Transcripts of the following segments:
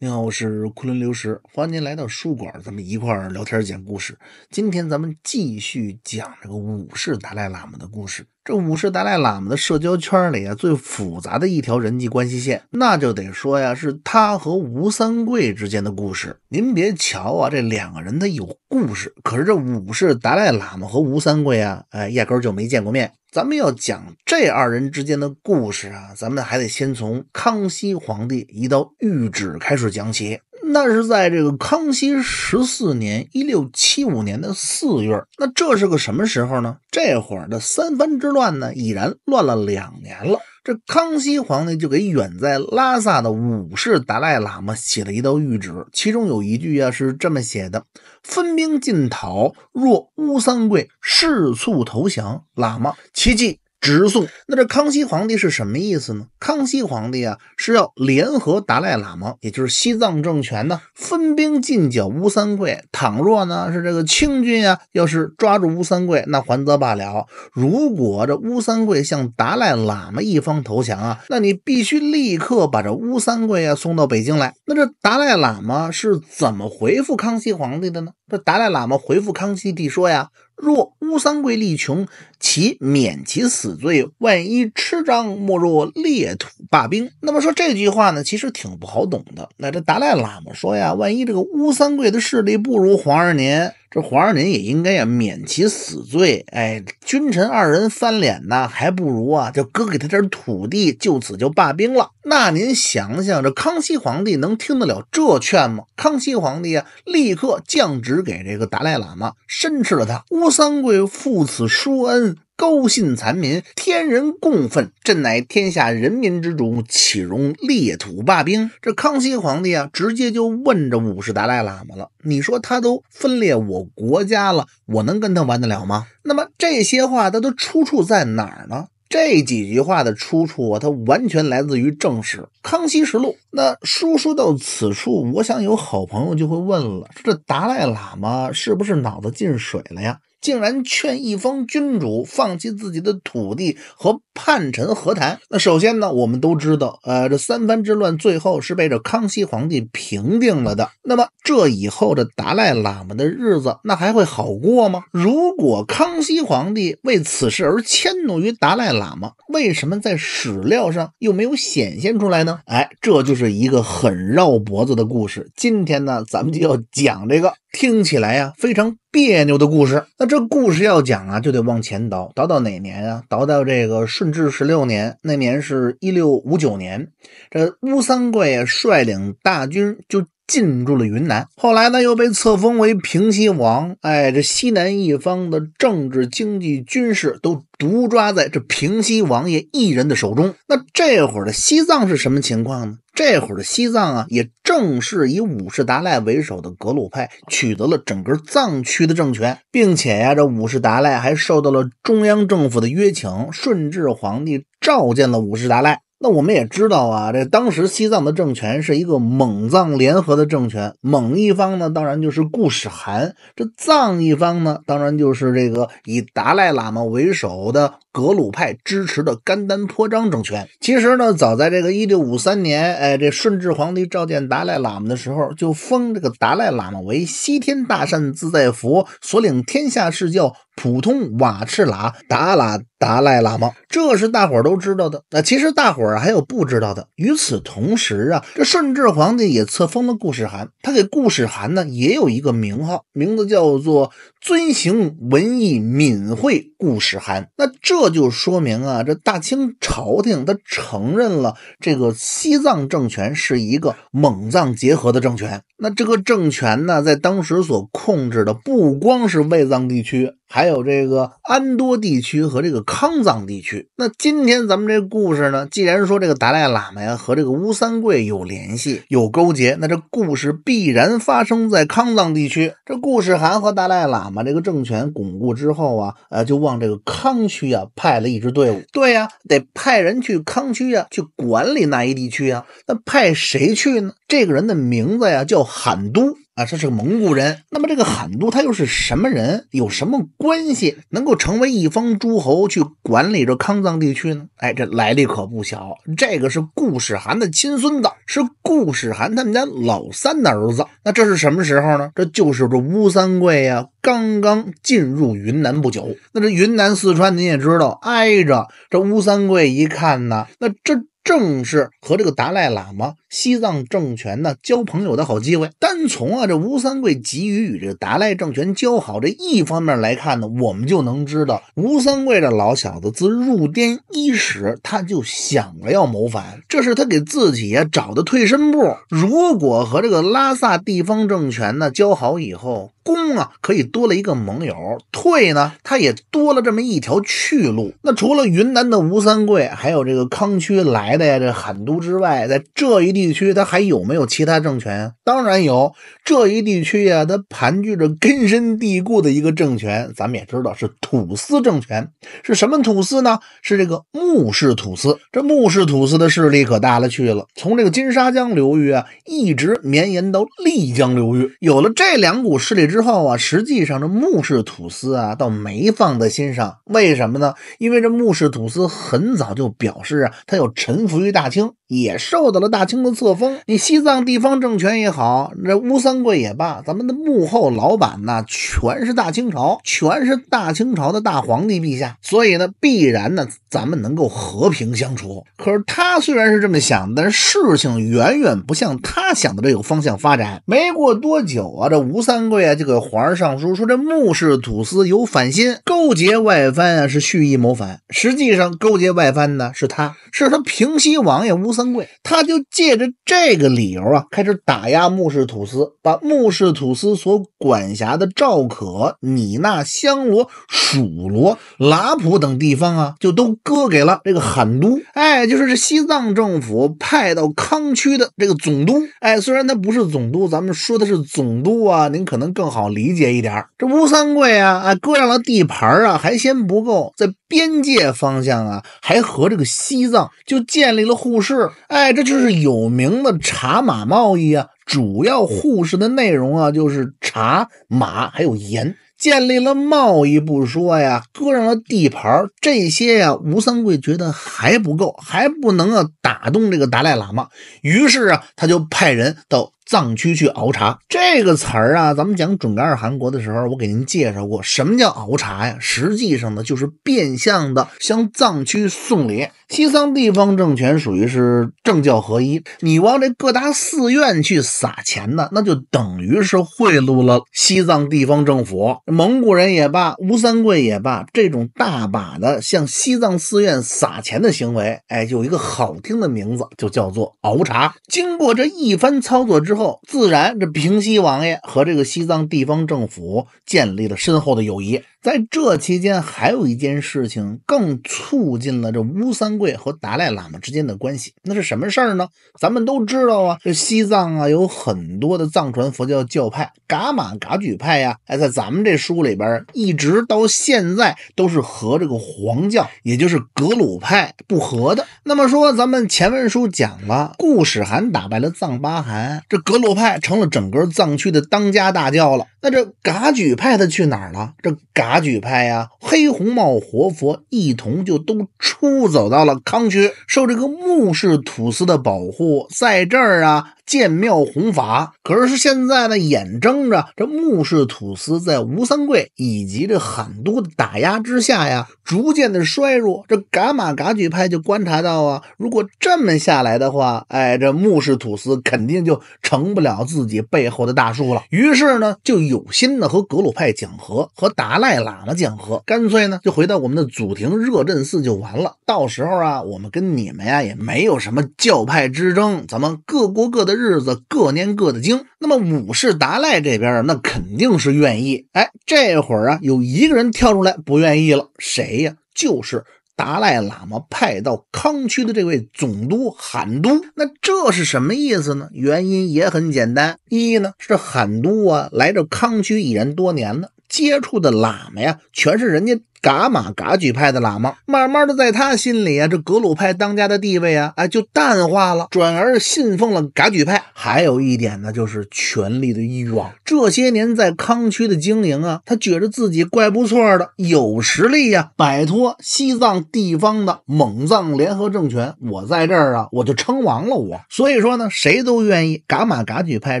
你好，我是昆仑刘石，欢迎您来到书馆，咱们一块儿聊天讲故事。今天咱们继续讲这个五世达赖喇嘛的故事。这五世达赖喇嘛的社交圈里啊，最复杂的一条人际关系线，那就得说呀，是他和吴三桂之间的故事。您别瞧啊，这两个人他有故事，可是这五世达赖喇嘛和吴三桂啊，哎，压根就没见过面。咱们要讲这二人之间的故事啊，咱们还得先从康熙皇帝一道谕旨开始讲起。那是在这个康熙十四年（一六七五年的四月），那这是个什么时候呢？这会儿的三藩之乱呢，已然乱了两年了。这康熙皇帝就给远在拉萨的五世达赖喇嘛写了一道谕旨，其中有一句啊是这么写的：“分兵进讨，若乌三桂势促投降，喇嘛，奇迹直送，那这康熙皇帝是什么意思呢？康熙皇帝啊是要联合达赖喇嘛，也就是西藏政权呢，分兵进剿乌三桂。倘若呢是这个清军啊，要是抓住乌三桂，那还则罢了；如果这乌三桂向达赖喇嘛一方投降啊，那你必须立刻把这乌三桂啊送到北京来。那这达赖喇嘛是怎么回复康熙皇帝的呢？这达赖喇嘛回复康熙帝说呀。若乌三桂力穷，其免其死罪。万一吃张，莫若裂土罢兵。那么说这句话呢，其实挺不好懂的。那这达赖喇嘛说呀，万一这个乌三桂的势力不如皇上您。这皇上您也应该呀免其死罪，哎，君臣二人翻脸呐，还不如啊，就割给他点土地，就此就罢兵了。那您想想，这康熙皇帝能听得了这劝吗？康熙皇帝啊，立刻降旨给这个达赖喇嘛，申斥了他。吴三桂负此殊恩。高信残民，天人共愤。朕乃天下人民之主，岂容裂土罢兵？这康熙皇帝啊，直接就问这五世达赖喇嘛了：“你说他都分裂我国家了，我能跟他玩得了吗？”那么这些话，它都出处在哪儿呢？这几句话的出处啊，它完全来自于正史《康熙实录》。那书说到此处，我想有好朋友就会问了：“这达赖喇嘛是不是脑子进水了呀？”竟然劝一方君主放弃自己的土地和叛臣和谈。那首先呢，我们都知道，呃，这三藩之乱最后是被这康熙皇帝平定了的。那么这以后这达赖喇嘛的日子，那还会好过吗？如果康熙皇帝为此事而迁怒于达赖喇嘛，为什么在史料上又没有显现出来呢？哎，这就是一个很绕脖子的故事。今天呢，咱们就要讲这个。听起来呀非常别扭的故事，那这故事要讲啊，就得往前倒，倒到哪年啊？倒到这个顺治十六年，那年是一六五九年，这吴三桂率领大军就。进驻了云南，后来呢，又被册封为平西王。哎，这西南一方的政治、经济、军事都独抓在这平西王爷一人的手中。那这会儿的西藏是什么情况呢？这会儿的西藏啊，也正是以五世达赖为首的格鲁派取得了整个藏区的政权，并且呀，这五世达赖还受到了中央政府的约请，顺治皇帝召见了五世达赖。那我们也知道啊，这当时西藏的政权是一个蒙藏联合的政权，蒙一方呢，当然就是固始汗；这藏一方呢，当然就是这个以达赖喇嘛为首的格鲁派支持的甘丹颇章政权。其实呢，早在这个1653年，哎，这顺治皇帝召见达赖喇嘛的时候，就封这个达赖喇嘛为西天大善自在佛，所领天下世教。普通瓦赤喇达喇达赖喇嘛，这是大伙儿都知道的。那其实大伙儿还有不知道的。与此同时啊，这顺治皇帝也册封了顾世涵，他给顾世涵呢也有一个名号，名字叫做。遵行文艺敏惠故事函。那这就说明啊，这大清朝廷他承认了这个西藏政权是一个蒙藏结合的政权。那这个政权呢，在当时所控制的不光是卫藏地区，还有这个安多地区和这个康藏地区。那今天咱们这故事呢，既然说这个达赖喇嘛呀和这个吴三桂有联系、有勾结，那这故事必然发生在康藏地区。这故事函和达赖喇。把这个政权巩固之后啊，呃，就往这个康区啊派了一支队伍。对呀，得派人去康区啊，去管理那一地区啊。那派谁去呢？这个人的名字呀叫罕都。啊，这是个蒙古人。那么这个罕都他又是什么人？有什么关系？能够成为一方诸侯，去管理着康藏地区呢？哎，这来历可不小。这个是顾史涵的亲孙子，是顾史涵他们家老三的儿子。那这是什么时候呢？这就是这吴三桂呀，刚刚进入云南不久。那这云南四川，您也知道，挨着这吴三桂一看呢，那这正是和这个达赖喇嘛。西藏政权呢，交朋友的好机会。单从啊这吴三桂急于与这个达赖政权交好这一方面来看呢，我们就能知道，吴三桂这老小子自入滇伊始，他就想着要谋反，这是他给自己呀找的退身步。如果和这个拉萨地方政权呢交好以后，攻啊可以多了一个盟友，退呢他也多了这么一条去路。那除了云南的吴三桂，还有这个康区来的呀这罕都之外，在这一。地区它还有没有其他政权？当然有，这一地区呀，它盘踞着根深蒂固的一个政权，咱们也知道是土司政权。是什么土司呢？是这个木氏土司。这木氏土司的势力可大了去了，从这个金沙江流域啊，一直绵延到丽江流域。有了这两股势力之后啊，实际上这木氏土司啊，倒没放在心上。为什么呢？因为这木氏土司很早就表示啊，他要臣服于大清，也受到了大清。的。册封你西藏地方政权也好，这吴三桂也罢，咱们的幕后老板呢，全是大清朝，全是大清朝的大皇帝陛下，所以呢，必然呢。咱们能够和平相处，可是他虽然是这么想，但是事情远远不向他想的这个方向发展。没过多久啊，这吴三桂啊就给皇上上书说，这穆氏土司有反心，勾结外藩啊，是蓄意谋反。实际上勾结外藩呢，是他，是他平西王爷吴三桂。他就借着这个理由啊，开始打压穆氏土司，把穆氏土司所管辖的赵可、米那、香罗、蜀罗、拉普等地方啊，就都。割给了这个罕都，哎，就是这西藏政府派到康区的这个总督，哎，虽然他不是总督，咱们说的是总督啊，您可能更好理解一点。这吴三桂啊，啊，割上了地盘啊，还嫌不够，在边界方向啊，还和这个西藏就建立了互市，哎，这就是有名的茶马贸易啊。主要互市的内容啊，就是茶、马还有盐。建立了贸易不说呀，割上了地盘儿，这些呀，吴三桂觉得还不够，还不能啊打动这个达赖喇嘛。于是啊，他就派人到藏区去熬茶。这个词儿啊，咱们讲准噶尔汗国的时候，我给您介绍过，什么叫熬茶呀？实际上呢，就是变相的向藏区送礼。西藏地方政权属于是政教合一，你往这各大寺院去撒钱呢，那就等于是贿赂了西藏地方政府。蒙古人也罢，吴三桂也罢，这种大把的向西藏寺院撒钱的行为，哎，有一个好听的名字，就叫做熬茶。经过这一番操作之后，自然这平西王爷和这个西藏地方政府建立了深厚的友谊。在这期间，还有一件事情更促进了这乌三桂和达赖喇嘛之间的关系。那是什么事儿呢？咱们都知道啊，这西藏啊，有很多的藏传佛教教派，噶玛噶举派呀，哎，在咱们这书里边，一直到现在都是和这个黄教，也就是格鲁派不和的。那么说，咱们前文书讲了，固始汗打败了藏巴汗，这格鲁派成了整个藏区的当家大教了。那这噶举派他去哪儿了？这噶达举派呀，黑红帽活佛一同就都出走到了康区，受这个穆氏土司的保护，在这儿啊。建庙弘法，可是现在呢，眼睁着这穆氏土司在吴三桂以及这很多的打压之下呀，逐渐的衰弱。这噶玛噶举派就观察到啊，如果这么下来的话，哎，这穆氏土司肯定就成不了自己背后的大树了。于是呢，就有心的和格鲁派讲和，和达赖喇嘛讲和，干脆呢就回到我们的祖庭热镇寺就完了。到时候啊，我们跟你们呀也没有什么教派之争，咱们各过各的。日子各念各的经，那么五世达赖这边啊，那肯定是愿意。哎，这会儿啊，有一个人跳出来不愿意了，谁呀？就是达赖喇嘛派到康区的这位总督罕都。那这是什么意思呢？原因也很简单，一呢，是罕都啊，来这康区已然多年了，接触的喇嘛呀，全是人家。噶玛噶举派的喇嘛，慢慢的，在他心里啊，这格鲁派当家的地位啊，哎，就淡化了，转而信奉了噶举派。还有一点呢，就是权力的欲望。这些年在康区的经营啊，他觉着自己怪不错的，有实力呀，摆脱西藏地方的蒙藏联合政权，我在这儿啊，我就称王了我。所以说呢，谁都愿意噶玛噶举派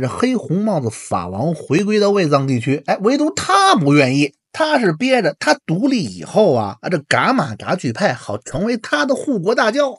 这黑红帽子法王回归到卫藏地区，哎，唯独他不愿意。他是憋着，他独立以后啊啊，这噶玛噶举派好成为他的护国大教。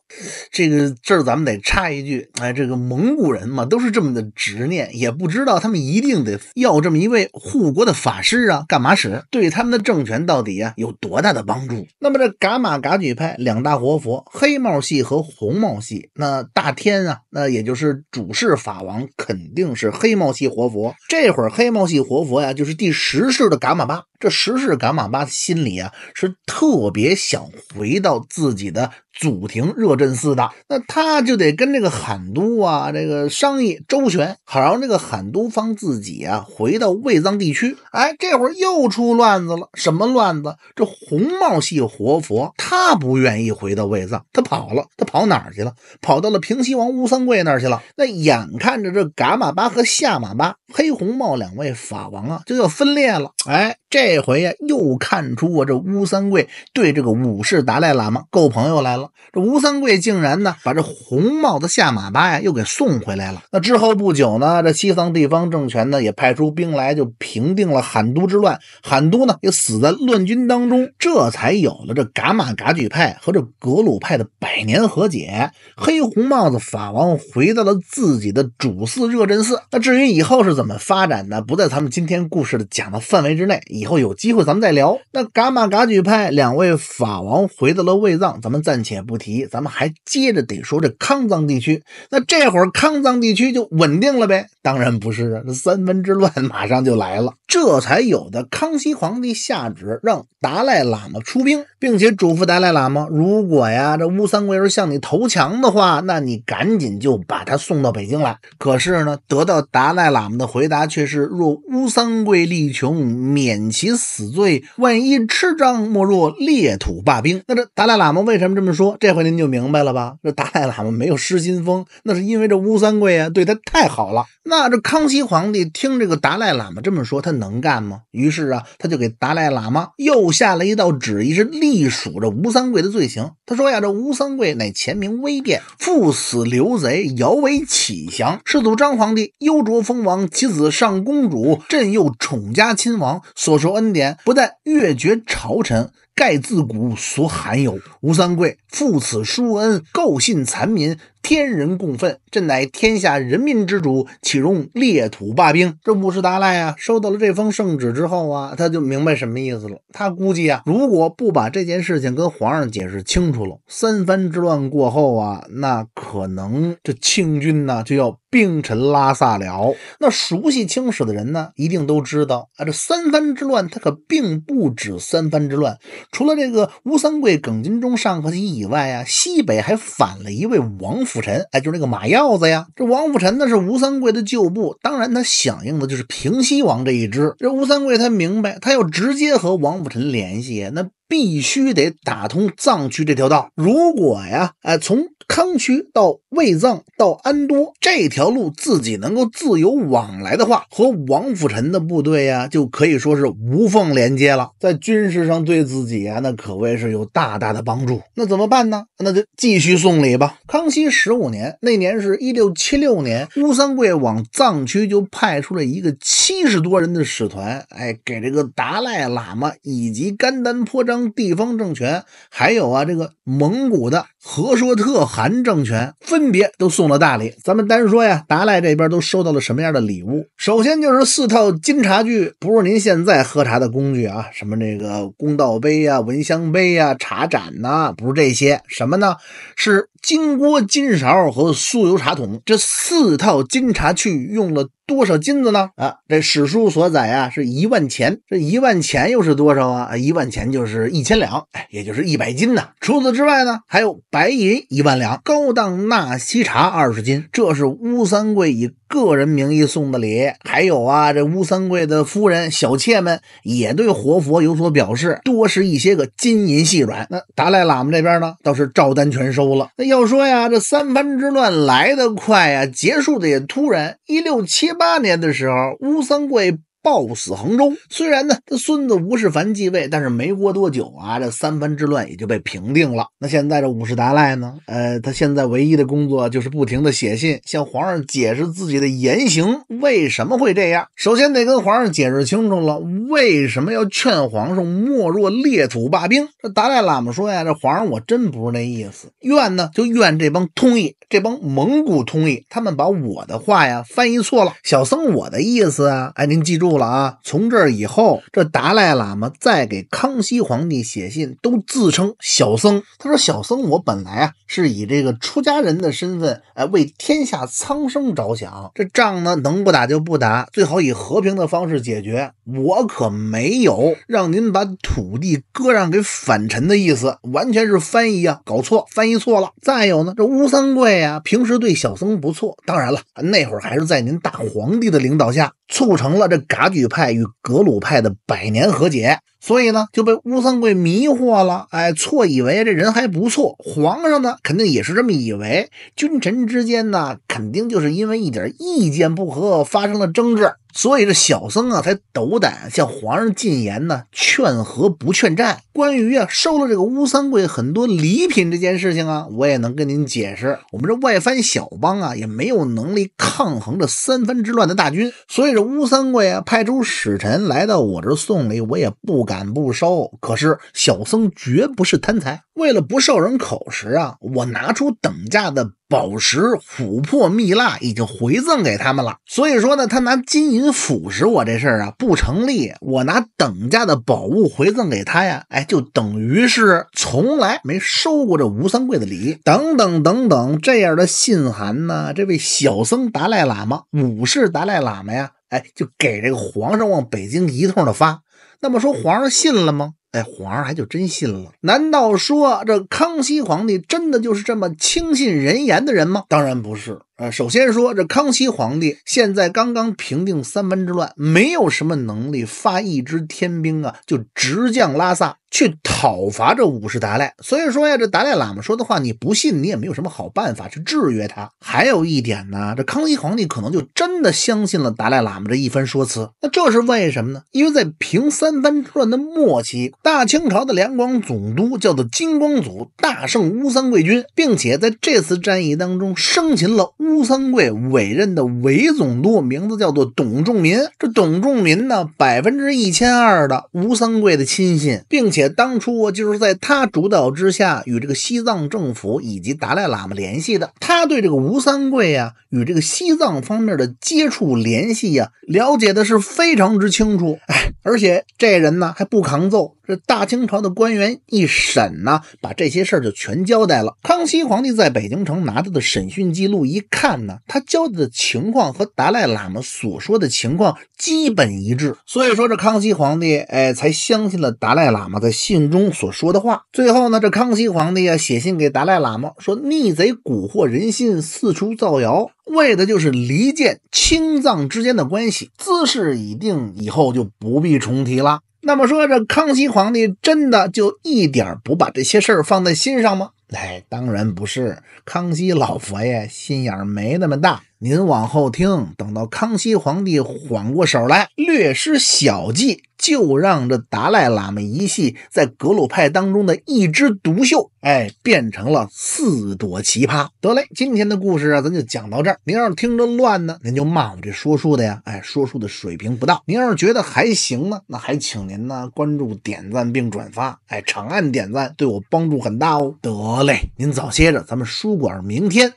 这个这儿咱们得插一句，哎，这个蒙古人嘛都是这么的执念，也不知道他们一定得要这么一位护国的法师啊，干嘛使？对他们的政权到底啊有多大的帮助？那么这噶玛噶举派两大活佛，黑帽系和红帽系，那大天啊，那也就是主事法王，肯定是黑帽系活佛。这会儿黑帽系活佛呀，就是第十世的噶玛巴。这时氏赶马巴心里啊，是特别想回到自己的。祖庭热振寺的，那他就得跟这个罕都啊，这个商议周旋，好让这个罕都方自己啊回到卫藏地区。哎，这会儿又出乱子了，什么乱子？这红帽系活佛他不愿意回到卫藏，他跑了，他跑哪去了？跑到了平西王乌三桂那儿去了。那眼看着这噶玛巴和夏玛巴、黑红帽两位法王啊就要分裂了。哎，这回呀又看出我这乌三桂对这个五世达赖喇嘛够朋友来了。这吴三桂竟然呢，把这红帽子下马巴呀又给送回来了。那之后不久呢，这西藏地方政权呢也派出兵来，就平定了罕都之乱。罕都呢也死在乱军当中，这才有了这噶玛噶举派和这格鲁派的百年和解。黑红帽子法王回到了自己的主寺热振寺。那至于以后是怎么发展的，不在咱们今天故事的讲的范围之内。以后有机会咱们再聊。那噶玛噶举派两位法王回到了卫藏，咱们暂且。且不提，咱们还接着得说这康藏地区。那这会儿康藏地区就稳定了呗？当然不是啊，这三分之乱马上就来了，这才有的。康熙皇帝下旨让达赖喇嘛出兵，并且嘱咐达赖喇嘛，如果呀这乌三桂儿向你投降的话，那你赶紧就把。他送到北京来，可是呢，得到达赖喇嘛的回答却是：若乌三桂力穷，免其死罪；万一吃张，莫若裂土罢兵。那这达赖喇嘛为什么这么说？这回您就明白了吧？这达赖喇嘛没有失心疯，那是因为这乌三桂啊，对他太好了。那这康熙皇帝听这个达赖喇嘛这么说，他能干吗？于是啊，他就给达赖喇嘛又下了一道旨意，是隶属着乌三桂的罪行。他说呀，这乌三桂乃前明微变，赴死刘贼，摇。为启祥，世祖章皇帝优着封王，其子上公主，朕又宠加亲王，所受恩典，不但越绝朝臣。盖自古所罕有，吴三桂负此殊恩，构信残民，天人共愤。朕乃天下人民之主，岂容裂土罢兵？这五世达赖啊，收到了这封圣旨之后啊，他就明白什么意思了。他估计啊，如果不把这件事情跟皇上解释清楚了，三藩之乱过后啊，那可能这清军呢就要。兵尘拉萨了，那熟悉清史的人呢，一定都知道啊。这三藩之乱，它可并不止三藩之乱，除了这个吴三桂、耿精忠、尚可喜以外啊，西北还反了一位王辅臣，哎，就是那个马耀子呀。这王辅臣呢是吴三桂的旧部，当然他响应的就是平西王这一支。这吴三桂他明白，他要直接和王辅臣联系，那必须得打通藏区这条道。如果呀，哎，从康区到卫藏到安多这条路，自己能够自由往来的话，和王辅臣的部队呀，就可以说是无缝连接了。在军事上对自己啊，那可谓是有大大的帮助。那怎么办呢？那就继续送礼吧。康熙十五年，那年是一六七六年，乌三桂往藏区就派出了一个七十多人的使团，哎，给这个达赖喇嘛以及甘丹颇章地方政权，还有啊这个蒙古的和硕特。南政权分别都送了大礼，咱们单说呀，达赖这边都收到了什么样的礼物？首先就是四套金茶具，不是您现在喝茶的工具啊，什么这个公道杯啊、闻香杯啊、茶盏呐，不是这些，什么呢？是金锅、金勺和酥油茶桶。这四套金茶具用了。多少金子呢？啊，这史书所载啊，是一万钱。这一万钱又是多少啊？一万钱就是一千两，也就是一百斤呢。除此之外呢，还有白银一万两，高档纳西茶二十斤。这是乌三桂以。个人名义送的礼，还有啊，这乌三桂的夫人、小妾们也对活佛有所表示，多是一些个金银细软。那达赖喇嘛这边呢，倒是照单全收了。那要说呀，这三藩之乱来得快呀，结束的也突然。一六七八年的时候，乌三桂。暴死衡州。虽然呢，他孙子吴世凡继位，但是没过多久啊，这三藩之乱也就被平定了。那现在这五世达赖呢，呃，他现在唯一的工作就是不停的写信向皇上解释自己的言行为什么会这样。首先得跟皇上解释清楚了，为什么要劝皇上莫若列土霸兵。这达赖喇嘛说呀，这皇上我真不是那意思，怨呢就怨这帮通译，这帮蒙古通译，他们把我的话呀翻译错了。小僧我的意思啊，哎您记住。住了啊！从这以后，这达赖喇嘛再给康熙皇帝写信，都自称小僧。他说：“小僧，我本来啊是以这个出家人的身份，哎，为天下苍生着想。这仗呢，能不打就不打，最好以和平的方式解决。我可没有让您把土地割让给反臣的意思，完全是翻译啊，搞错，翻译错了。再有呢，这乌三桂啊，平时对小僧不错。当然了，那会儿还是在您大皇帝的领导下，促成了这改。”达举派与格鲁派的百年和解。所以呢，就被吴三桂迷惑了，哎，错以为这人还不错。皇上呢，肯定也是这么以为。君臣之间呢，肯定就是因为一点意见不合发生了争执，所以这小僧啊，才斗胆向皇上进言呢，劝和不劝战。关于啊，收了这个吴三桂很多礼品这件事情啊，我也能跟您解释。我们这外藩小邦啊，也没有能力抗衡这三分之乱的大军，所以这吴三桂啊，派出使臣来到我这儿送礼，我也不。敢不收？可是小僧绝不是贪财，为了不受人口实啊，我拿出等价的宝石、琥珀、蜜蜡已经回赠给他们了。所以说呢，他拿金银腐蚀我这事儿啊不成立。我拿等价的宝物回赠给他呀，哎，就等于是从来没收过这吴三桂的礼。等等等等，这样的信函呢，这位小僧达赖喇嘛、五世达赖喇嘛呀，哎，就给这个皇上往北京一通的发。那么说，皇上信了吗？哎，皇上还就真信了。难道说这康熙皇帝真的就是这么轻信人言的人吗？当然不是。呃，首先说，这康熙皇帝现在刚刚平定三藩之乱，没有什么能力发一支天兵啊，就直降拉萨去讨伐这五世达赖。所以说呀，这达赖喇嘛说的话，你不信，你也没有什么好办法去制约他。还有一点呢，这康熙皇帝可能就真的相信了达赖喇嘛这一番说辞。那这是为什么呢？因为在平三藩之乱的末期，大清朝的两广总督叫做金光祖，大胜乌三桂军，并且在这次战役当中生擒了。吴三桂委任的伪总督，名字叫做董仲民。这董仲民呢，百分之一千二的吴三桂的亲信，并且当初啊，就是在他主导之下，与这个西藏政府以及达赖喇嘛联系的。他对这个吴三桂呀，与这个西藏方面的接触联系呀，了解的是非常之清楚。哎，而且这人呢，还不抗揍。这大清朝的官员一审呢，把这些事儿就全交代了。康熙皇帝在北京城拿到的审讯记录一看呢，他交代的情况和达赖喇嘛所说的情况基本一致，所以说这康熙皇帝哎才相信了达赖喇嘛在信中所说的话。最后呢，这康熙皇帝呀写信给达赖喇嘛说：“逆贼蛊惑人心，四处造谣，为的就是离间青藏之间的关系。姿势已定，以后就不必重提了。”那么说，这康熙皇帝真的就一点不把这些事儿放在心上吗？哎，当然不是，康熙老佛爷心眼儿没那么大。您往后听，等到康熙皇帝缓过手来，略施小计，就让这达赖喇嘛一系在格鲁派当中的一枝独秀，哎，变成了四朵奇葩。得嘞，今天的故事啊，咱就讲到这儿。您要是听着乱呢，您就骂我这说书的呀，哎，说书的水平不到。您要是觉得还行呢，那还请您呢关注、点赞并转发，哎，长按点赞对我帮助很大哦。得嘞，您早歇着，咱们书馆明天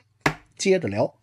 接着聊。